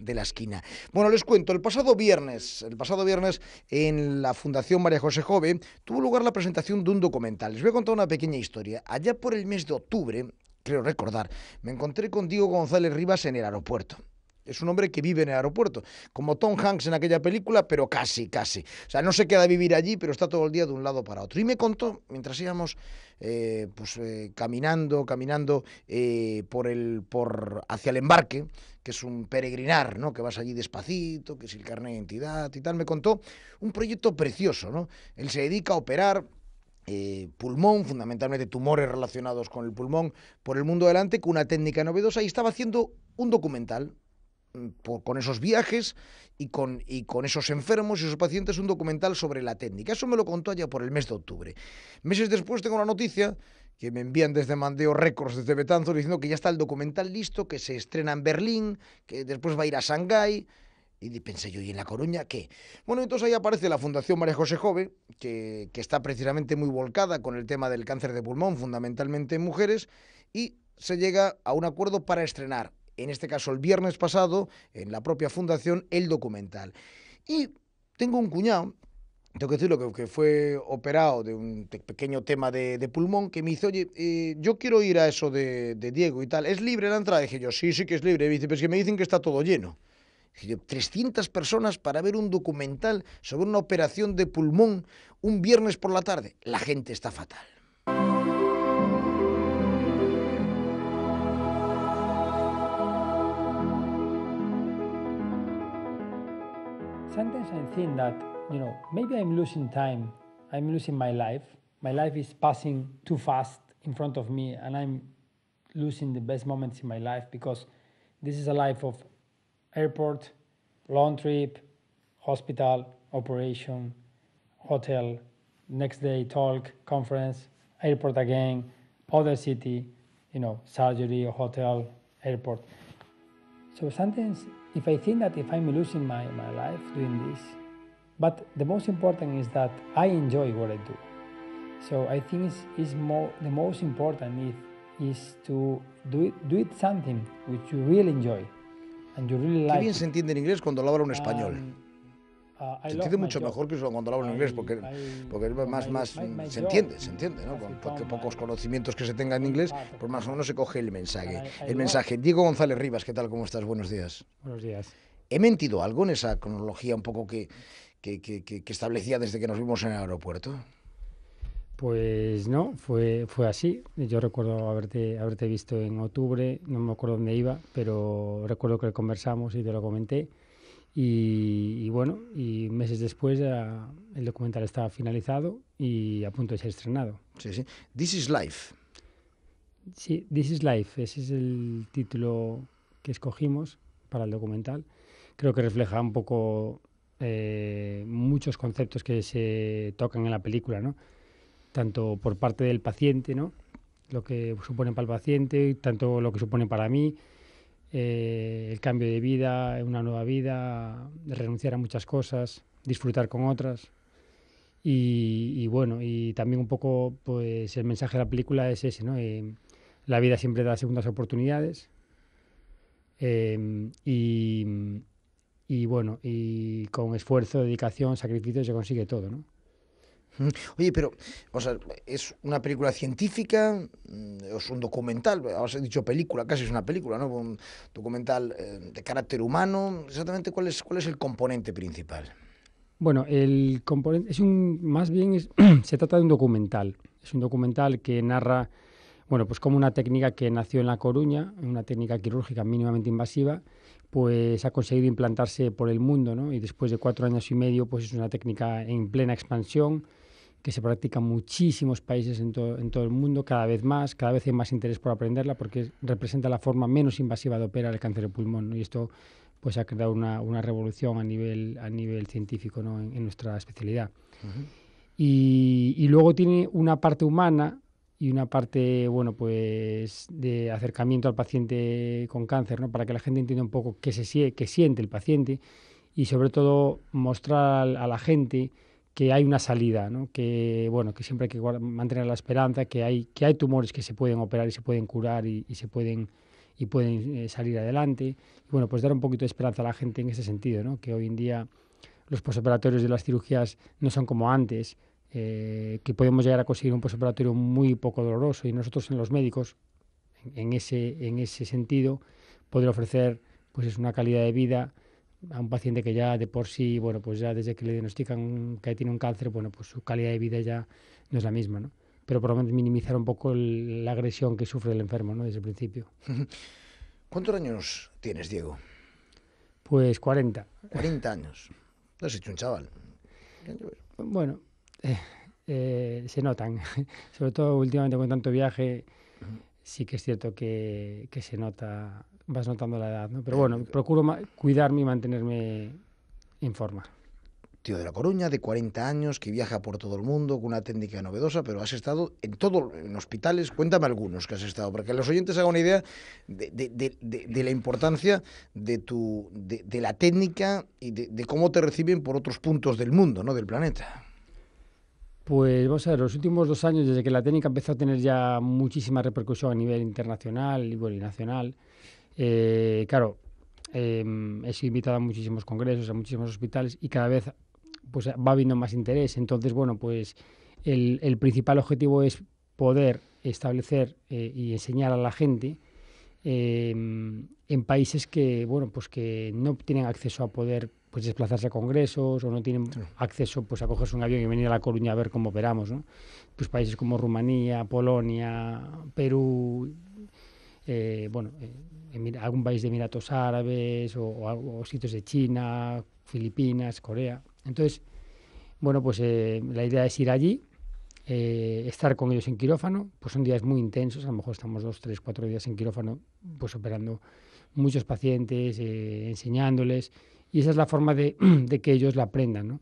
de la esquina. Bueno, les cuento, el pasado viernes, el pasado viernes en la Fundación María José Jove tuvo lugar la presentación de un documental. Les voy a contar una pequeña historia. Allá por el mes de octubre, creo recordar, me encontré con Diego González Rivas en el aeropuerto. Es un hombre que vive en el aeropuerto, como Tom Hanks en aquella película, pero casi, casi. O sea, no se queda a vivir allí, pero está todo el día de un lado para otro. Y me contó, mientras íbamos eh, pues, eh, caminando, caminando eh, por el, por, hacia el embarque, que es un peregrinar, ¿no? Que vas allí despacito, que es el carnet de identidad y tal. Me contó un proyecto precioso, ¿no? Él se dedica a operar eh, pulmón, fundamentalmente tumores relacionados con el pulmón, por el mundo adelante, con una técnica novedosa y estaba haciendo un documental, mm, por, con esos viajes y con, y con esos enfermos y esos pacientes un documental sobre la técnica. Eso me lo contó allá por el mes de octubre. Meses después tengo una noticia que me envían desde Mandeo Records, desde Betanzo, diciendo que ya está el documental listo, que se estrena en Berlín, que después va a ir a Shanghái. Y pensé yo, ¿y en La Coruña qué? Bueno, entonces ahí aparece la Fundación María José Jove, que, que está precisamente muy volcada con el tema del cáncer de pulmón, fundamentalmente en mujeres, y se llega a un acuerdo para estrenar, en este caso el viernes pasado, en la propia fundación, el documental. Y tengo un cuñado tengo que decirlo, que, fue operado de un pequeño tema de, pulmón, que me hizo, oye, eh, yo quiero ir a eso de, Diego y tal, ¿es libre la entrada? Dije yo, sí, sí que es libre. Y dice, pero es que me dicen que está todo lleno. Dije yo, 300 personas para ver un documental sobre una operación de pulmón un viernes por la tarde. La gente está fatal. Sentence en that you know, maybe I'm losing time. I'm losing my life. My life is passing too fast in front of me, and I'm losing the best moments in my life because this is a life of airport, long trip, hospital, operation, hotel, next day talk, conference, airport again, other city, you know, surgery, hotel, airport. So sometimes if I think that if I'm losing my, my life doing this, But the most important is that I enjoy what I do. So I think it's, lo more, the most important is, que to do it, do it something which you really enjoy Qué bien se entiende en inglés cuando lo habla un español. Uh, se entiende mucho mejor que cuando lo hablo en inglés, porque, porque más, más, se entiende, se entiende, ¿no? Con pocos conocimientos que se tenga en inglés, pues más o menos se coge el mensaje. El mensaje. Diego González Rivas, ¿qué tal? ¿Cómo estás? Buenos días. Buenos días. ¿He mentido algo en esa cronología un poco que, que, establecía desde que nos vimos en el aeropuerto? Pues no, fue, fue así. Yo recuerdo haberte, haberte visto en octubre, no me acuerdo dónde iba, pero recuerdo que conversamos y te lo comenté. Y, bueno, y meses después el documental estaba finalizado y a punto de ser estrenado. Sí, sí. This is Life. Sí, This is Life. Ese es el título que escogimos para el documental. Creo que refleja un poco eh, muchos conceptos que se tocan en la película, ¿no? Tanto por parte del paciente, ¿no? Lo que supone para el paciente, tanto lo que supone para mí, eh, el cambio de vida, una nueva vida, renunciar a muchas cosas, disfrutar con otras. Y, bueno, y también un poco, pues el mensaje de la película es ese, ¿no? Eh, la vida siempre da segundas oportunidades. y y bueno, y con esfuerzo, dedicación, sacrificio se consigue todo, ¿no? Oye, pero, ¿es una película científica? Mm, ¿Es un documental? he dicho película, casi es una película, ¿no? Un documental eh, de carácter humano. Exactamente, ¿cuál es, cuál es el componente principal? Bueno, el componente es un, más bien, es, se trata de un documental. Es un documental que narra bueno, pues como una técnica que nació en La Coruña, una técnica quirúrgica mínimamente invasiva, pues ha conseguido implantarse por el mundo, ¿no? Y después de cuatro años y medio, pues es una técnica en plena expansión que se practica en muchísimos países en, todo el mundo, cada vez más, cada vez hay más interés por aprenderla porque representa la forma menos invasiva de operar el cáncer de pulmón, Y esto pues ha creado una, revolución a nivel, a nivel científico ¿no? en, nuestra especialidad. y, luego tiene una parte humana y una parte, bueno, pues de acercamiento al paciente con cáncer, ¿no? Para que la gente entienda un poco qué, se, siente el paciente y sobre todo mostrar a la gente que hay una salida, ¿no? que bueno, que siempre hay que mantener la esperanza, que hay, que hay tumores que se pueden operar y se pueden curar y, se pueden y pueden eh, salir adelante. bueno, pues dar un poquito de esperanza a la gente en ese sentido, ¿no? que hoy en día los posoperatorios de las cirugías no son como antes, eh, que podemos llegar a conseguir un postoperatorio muy poco doloroso y nosotros en los médicos, en ese, en ese sentido, poder ofrecer pues es una calidad de vida a un paciente que ya de por sí, bueno, pues ya desde que le diagnostican que tiene un cáncer, bueno, pues su calidad de vida ya no es la misma, ¿no? Pero por lo menos minimizar un poco la agresión que sufre el enfermo, ¿no? Desde el principio. ¿Cuántos años tienes, Diego? Pues 40. 40 años. No has hecho un chaval. Bueno, eh, eh, se notan. Sobre todo últimamente con tanto viaje, sí que es cierto que, se nota, vas notando la edad. Pero bueno, procuro cuidarme y mantenerme en forma tío de La Coruña, de 40 años, que viaja por todo el mundo con una técnica novedosa, pero has estado en todo, en hospitales, cuéntame algunos que has estado, para que los oyentes hagan una idea de, de la importancia de, tu, de, la técnica y de, cómo te reciben por otros puntos del mundo, ¿no? del planeta. Pues vamos a ver, los últimos dos años, desde que la técnica empezó a tener ya muchísima repercusión a nivel internacional y, y nacional, eh, claro, em, he sido invitado a muchísimos congresos, a muchísimos hospitales y cada vez pues, va habiendo más interés. Entonces, bueno, pues el, principal objetivo es poder establecer eh, y enseñar a la gente em, en países que, bueno, pues que no tienen acceso a poder pues desplazarse a congresos o no tienen acceso pues a cogerse un avión y venir a La Coruña a ver cómo operamos. Pues países como Rumanía, Polonia, Perú, eh, eh, algún país de Emiratos Árabes o, sitios de China, Filipinas, Corea. Entonces, bueno, pues eh, la idea es ir allí, estar con ellos en quirófano, pues son días muy intensos, a lo mejor estamos dos, tres, cuatro días en quirófano, pues operando muchos pacientes, enseñándoles y esa es la forma de, que ellos la aprendan, ¿no?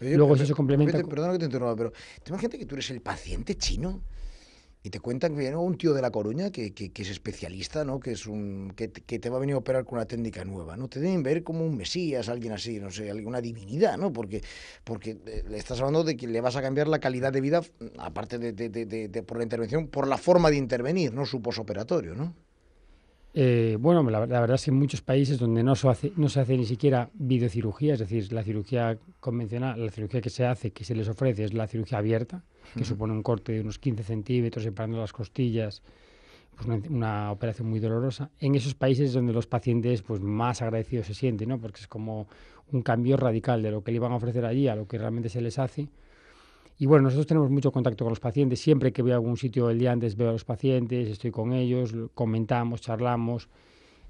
Luego eso eh, se complementa. Perdona que te interrumpa, pero ¿te imaginas que tú eres el paciente chino? Y te cuentan que viene un tío de La Coruña que, es especialista, ¿no? Que, es un, que, te va a venir a operar con una técnica nueva, ¿no? Te deben ver como un mesías, alguien así, no sé, alguna divinidad, ¿no? Porque, porque eh, le estás hablando de que le vas a cambiar la calidad de vida, aparte de, de por la intervención, por la forma de intervenir, ¿no? Su posoperatorio, ¿no? Eh, bueno, la, verdad es que en muchos países donde no se, hace, no se hace ni siquiera videocirugía, es decir, la cirugía convencional, la cirugía que se hace, que se les ofrece, es la cirugía abierta, que supone un corte de unos 15 centímetros separando las costillas, pues una, operación muy dolorosa. En esos países donde los pacientes pues, más agradecidos se sienten, ¿no? porque es como un cambio radical de lo que le iban a ofrecer allí a lo que realmente se les hace y bueno, nosotros tenemos mucho contacto con los pacientes. Siempre que voy a algún sitio el día antes veo a los pacientes, estoy con ellos, comentamos, charlamos.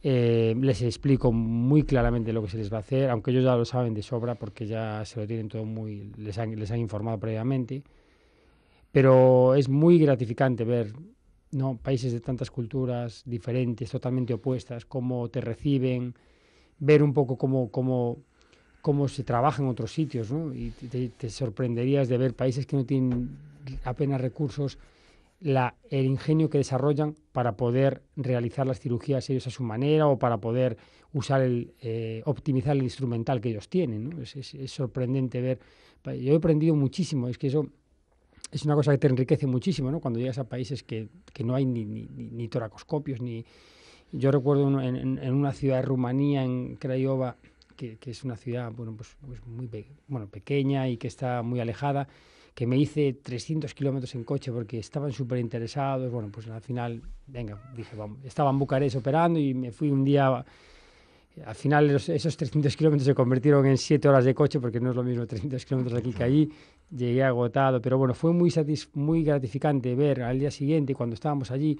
Eh, les explico muy claramente lo que se les va a hacer, aunque ellos ya lo saben de sobra porque ya se lo tienen todo muy, les han, les han informado previamente. Pero es muy gratificante ver ¿no? países de tantas culturas diferentes, totalmente opuestas, cómo te reciben, ver un poco cómo, cómo cómo se trabaja en otros sitios, ¿no? Y te, sorprenderías de ver países que no tienen apenas recursos, el ingenio que desarrollan para poder realizar las cirugías ellos a su manera o para poder usar el, eh, optimizar el instrumental que ellos tienen, ¿no? Es, sorprendente ver. Yo he aprendido muchísimo, es que eso es una cosa que te enriquece muchísimo, ¿no? Cuando llegas a países que, no hay ni, toracoscopios, ni... Yo recuerdo en, en una ciudad de Rumanía, en Craiova, que, es una ciudad bueno, pues, pues muy bueno, pequeña y que está muy alejada, que me hice 300 kilómetros en coche porque estaban súper interesados. Bueno, pues al final, venga, dije, vamos, estaba en Bucarest operando y me fui un día al final esos 300 kilómetros se convirtieron en 7 horas de coche, porque no es lo mismo 300 kilómetros aquí que allí. Llegué agotado, pero bueno, fue muy, muy gratificante ver al día siguiente, cuando estábamos allí,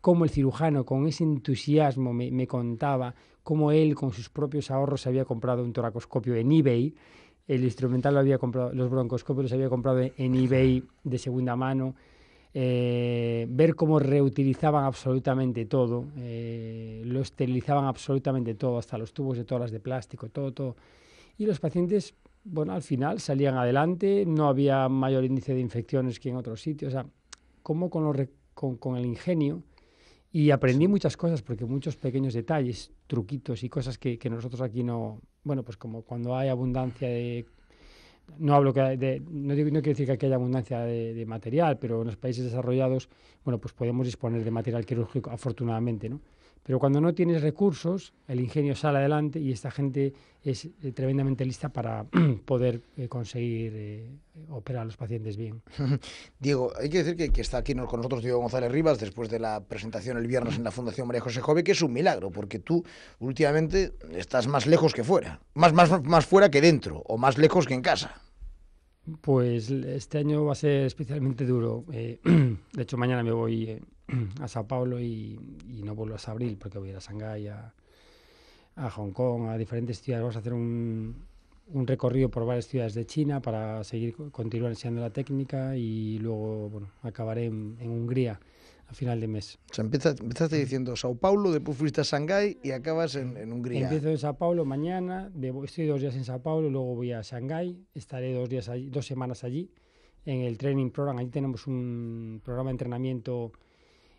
cómo el cirujano con ese entusiasmo me, contaba cómo él con sus propios ahorros había comprado un toracoscopio en eBay, el instrumental lo había comprado, los broncoscopios los había comprado en eBay de segunda mano, eh, ver cómo reutilizaban absolutamente todo, eh, lo esterilizaban absolutamente todo, hasta los tubos de todas las de plástico, todo, todo. Y los pacientes, bueno, al final salían adelante, no había mayor índice de infecciones que en otros sitios. O sea, cómo con el ingenio y aprendí muchas cosas, porque muchos pequeños detalles, truquitos y cosas que, que nosotros aquí no. Bueno, pues como cuando hay abundancia de. No hablo que de, no, digo, no quiero decir que aquí haya abundancia de, de, material, pero en los países desarrollados, bueno, pues podemos disponer de material quirúrgico, afortunadamente, ¿no? Pero cuando no tienes recursos, el ingenio sale adelante y esta gente es eh, tremendamente lista para poder eh, conseguir eh, operar a los pacientes bien. Diego, hay que decir que, está aquí con nosotros Diego González Rivas después de la presentación el viernes en la Fundación María José Jove, que es un milagro, porque tú últimamente estás más lejos que fuera, más, más, más fuera que dentro, o más lejos que en casa. Pues este año va a ser especialmente duro. Eh, de hecho, mañana me voy eh, a Sao Paulo y, no vuelvo a abril porque voy a ir a Shanghái, a, Hong Kong, a diferentes ciudades. Vamos a hacer un, recorrido por varias ciudades de China para seguir continuar enseñando la técnica y luego bueno, acabaré en Hungría a final de mes. O empieza, empezaste diciendo Sao Paulo, después fuiste a Shanghái y acabas en, en, Hungría. Empiezo en Sao Paulo mañana, debo, estoy dos días en Sao Paulo, luego voy a Shanghái, estaré dos, días dos semanas allí en el Training Program. Allí tenemos un programa de entrenamiento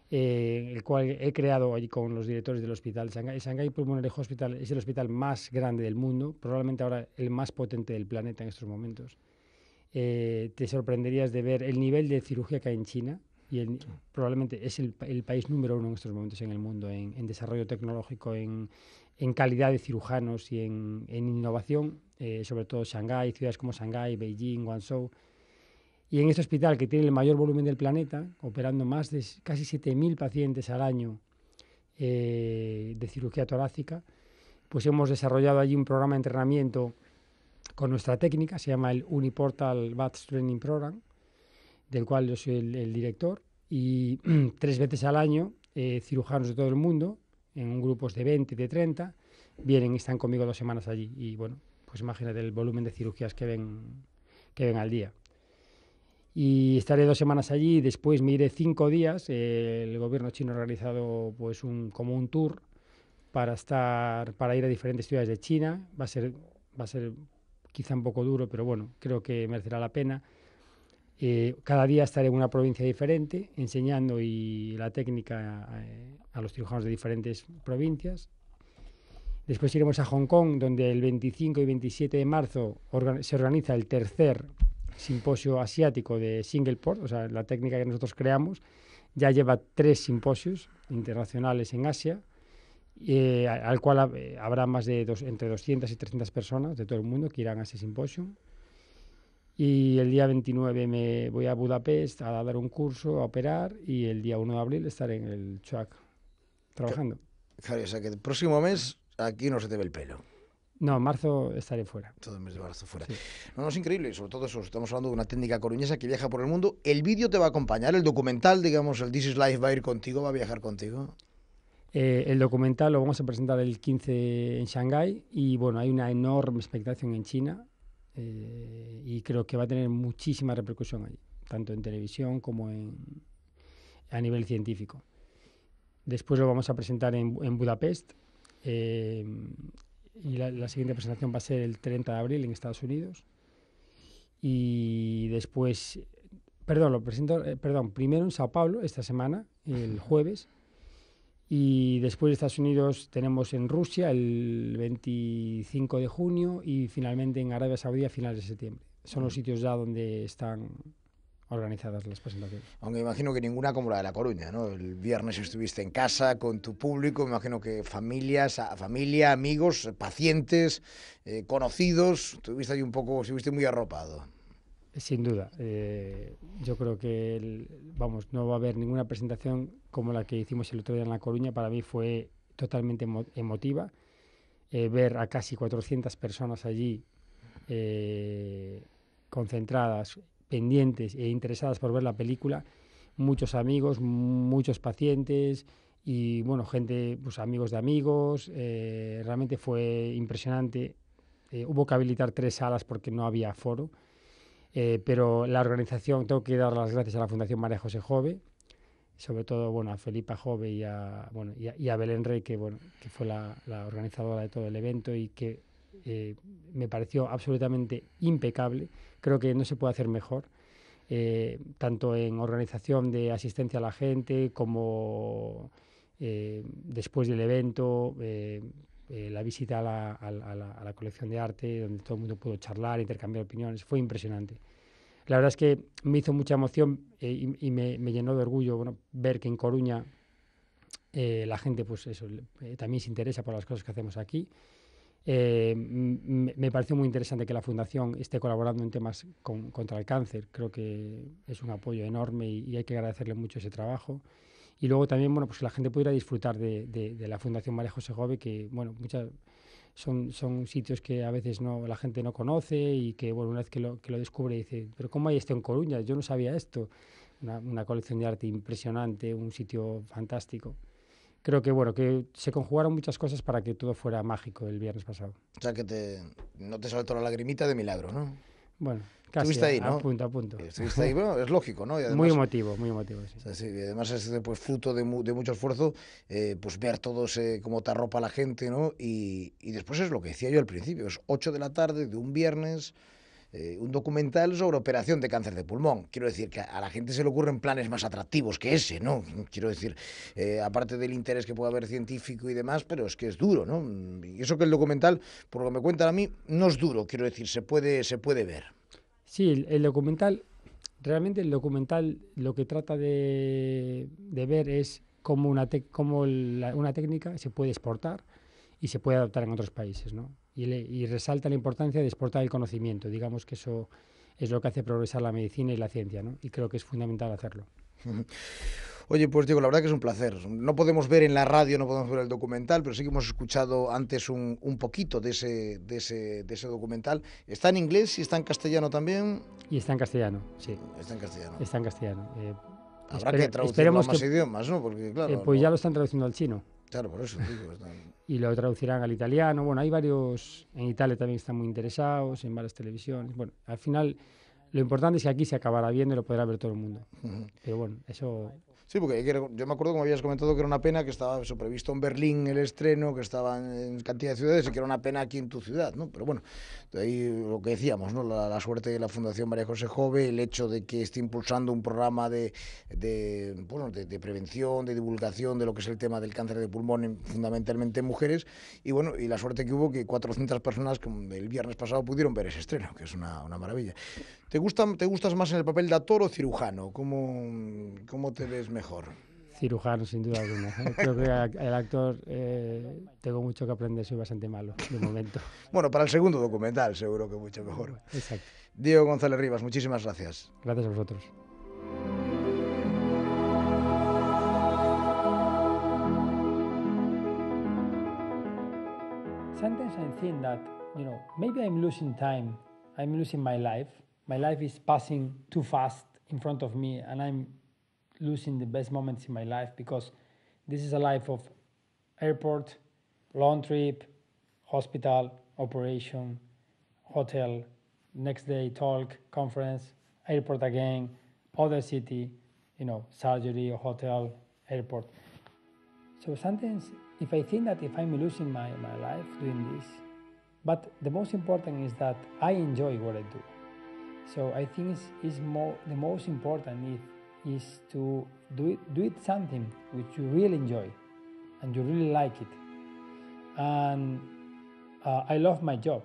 eh, el cual he creado allí con los directores del hospital. Shanghai, el Shanghai Pulmonary Hospital es el hospital más grande del mundo, probablemente ahora el más potente del planeta en estos momentos. Eh, te sorprenderías de ver el nivel de cirugía que hay en China y probablemente es el, país número uno en estos momentos en el mundo en, desarrollo tecnológico, en, calidad de cirujanos y en, innovación, eh, sobre todo Shanghái, ciudades como Shanghái, Beijing, Guangzhou. Y en este hospital, que tiene el mayor volumen del planeta, operando más de casi 7.000 pacientes al año eh, de cirugía torácica, pues hemos desarrollado allí un programa de entrenamiento con nuestra técnica, se llama el Uniportal Bath Training Program, del cual yo soy el, director, y tres veces al año eh, cirujanos de todo el mundo, en grupos de 20 y de 30, vienen y están conmigo dos semanas allí. Y bueno, pues imagínate el volumen de cirugías que ven, que ven al día. Y estaré dos semanas allí después me iré cinco días. el gobierno chino ha realizado pues como un tour para, estar, para ir a diferentes ciudades de China. Va a ser, va a ser quizá un poco duro, pero bueno, creo que merecerá la pena. Eh, cada día estaré en una provincia diferente, enseñando y la técnica eh, a, los cirujanos de diferentes provincias. Después iremos a Hong Kong, donde el 25 y 27 de marzo se organiza el tercer simposio asiático de Singleport, o sea, la técnica que nosotros creamos. Ya lleva tres simposios internacionales en Asia, eh, al cual habrá más de entre 200 y 300 personas de todo el mundo que irán a ese simposio. Y el día 29 me voy a Budapest a dar un curso, a operar, y el día 1 de abril estaré en el Chuac trabajando. Claro, o sea que el próximo mes aquí no se te ve el pelo. No, en marzo estaré fuera. Todo el mes de marzo fuera. No, es increíble. Y sobre todo eso, estamos hablando de una técnica coruñesa que viaja por el mundo. ¿El vídeo te va a acompañar? ¿El documental, digamos, el This is Life va a ir contigo, va a viajar contigo? Eh, el documental lo vamos a presentar el 15 en Shanghái y bueno, hay una enorme expectación en China eh, y creo que va a tener muchísima repercusión allí, tanto en televisión como en, a nivel científico. Después lo vamos a presentar en, Budapest eh, y la, siguiente presentación va a ser el 30 de abril en Estados Unidos. Y después, perdón, lo presento, eh, perdón, primero en Sao Paulo esta semana, el jueves. Y después de Estados Unidos tenemos en Rusia el 25 de junio y finalmente en Arabia Saudí a finales de septiembre. Son los sitios ya donde están organizadas las presentaciones. Aunque imagino que ninguna como la de La Coruña, ¿no? El viernes estuviste en casa con tu público, imagino que familias, familia, amigos, pacientes, eh, conocidos, estuviste ahí un poco, estuviste muy arropado. Sin duda. Eh, yo creo que, vamos, no va a haber ninguna presentación como la que hicimos el otro día en La Coruña. Para mí fue totalmente emotiva. Eh, ver a casi 400 personas allí eh, concentradas, pendientes e interesadas por ver la película. Muchos amigos, muchos pacientes y, bueno, gente, pues amigos de amigos. realmente fue impresionante. hubo que habilitar tres salas porque no había foro. Eh, pero la organización, tengo que dar las gracias a la Fundación María José Jove, sobre todo bueno, a Felipa Jove y a, y Belén Rey, que, bueno, que fue la, organizadora de todo el evento y que eh, me pareció absolutamente impecable. Creo que no se puede hacer mejor. Eh, tanto en organización de asistencia a la gente como después del evento, eh, la visita a la, colección de arte, donde todo el mundo pudo charlar, intercambiar opiniones, fue impresionante. La verdad es que me hizo mucha emoción eh, y, me, llenó de orgullo ver que en Coruña eh, la gente pues también se interesa por las cosas que hacemos aquí. me pareció muy interesante que la Fundación esté colaborando en temas contra el cáncer. Creo que es un apoyo enorme y hay que agradecerle mucho ese trabajo. Y luego también, bueno, pues la gente pudiera disfrutar de, de, la Fundación María José Jove, que, bueno, muchas son, son sitios que a veces no, la gente no conoce y que, bueno, una vez que lo, que lo descubre dice, pero ¿cómo hay esto en Coruña? Yo no sabía esto. Una, colección de arte impresionante, un sitio fantástico creo que bueno, que se conjugaron muchas cosas para que todo fuera mágico el viernes pasado. O sea que te, no te saltó la lagrimita de milagro, ¿no? Bueno, casi. ¿no? A punto, a punto. Eh, estuviste ahí, bueno, es lógico, ¿no? muy emotivo, muy emotivo, sí. y además es pues, fruto de, mucho esfuerzo, eh, pues ver todos eh, cómo te arropa la gente, ¿no? Y, y después es lo que decía yo al principio, es 8 de la tarde de un viernes, eh, un documental sobre operación de cáncer de pulmón. Quiero decir que a la gente se le ocurren planes más atractivos que ese, ¿no? Quiero decir, eh, aparte del interés que puede haber científico y demás, pero es que es duro, ¿no? Y eso que el documental, por lo que me cuentan a mí, no es duro, quiero decir, se puede, se puede ver. Sí, el, documental, realmente el documental lo que trata de, ver es cómo una, una técnica se puede exportar y se puede adaptar en otros países, ¿no? y, resalta la importancia de exportar el conocimiento. Digamos que eso es lo que hace progresar la medicina y la ciencia, ¿no? y creo que es fundamental hacerlo. Oye, pues digo la verdad que es un placer. No podemos ver en la radio, no podemos ver el documental, pero sí que hemos escuchado antes un, un poquito de ese, de ese, de, ese, documental. ¿Está en inglés y está en castellano también? Y está en castellano, sí. Está en castellano. Está en castellano. Eh, Habrá que traducirlo a más idiomas, ¿no? Porque, claro, eh, pues ya lo están traduciendo al chino por eso digo. y lo traducirán al italiano. Bueno, hay varios. En Italia también están muy interesados, en varias televisiones. Bueno, al final. Lo importante es que aquí se acabará viendo y lo podrá ver todo el mundo. Pero bueno, eso Sí, porque yo me acuerdo, como habías comentado, que era una pena que estaba previsto en Berlín el estreno, que estaba en cantidad de ciudades y que era una pena aquí en tu ciudad, ¿no? Pero bueno, de ahí lo que decíamos, ¿no? La, suerte de la Fundación María José Jove, el hecho de que esté impulsando un programa de, de bueno, de, prevención, de divulgación de lo que es el tema del cáncer de pulmón, fundamentalmente en mujeres, y bueno, y la suerte que hubo que 400 personas el viernes pasado pudieron ver ese estreno, que es una, una maravilla. ¿Te, gustas más en el papel de actor o cirujano? ¿Cómo, cómo te ves mejor? Cirujano, sin duda alguna. ¿eh? Creo que el actor eh, tengo mucho que aprender, soy bastante malo de momento. bueno, para el segundo documental seguro que mucho mejor. Exacto. Diego González Rivas, muchísimas gracias. Gracias a vosotros. Sometimes I think that, you know, maybe I'm losing time, I'm losing my life my life is passing too fast in front of me and I'm losing the best moments in my life because this is a life of airport, long trip, hospital, operation, hotel, next day talk, conference, airport again, other city, you know, surgery, hotel, airport. So sometimes if I think that if I'm losing my, my life doing this, but the most important is that I enjoy what I do. So I think it's, it's more, the most important is, is to do it, do it something which you really enjoy and you really like it. And uh, I love my job.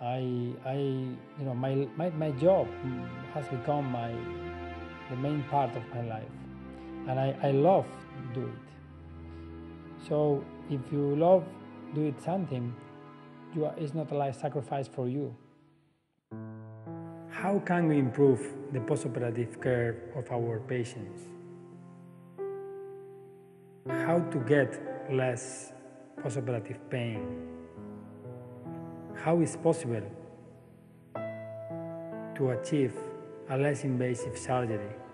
I, I, you know, my, my, my job has become my, the main part of my life. And I, I love do it. So if you love do it something, you are, it's not a life sacrifice for you how can we improve the postoperative care of our patients? How to get less postoperative pain? How is possible to achieve a less invasive surgery?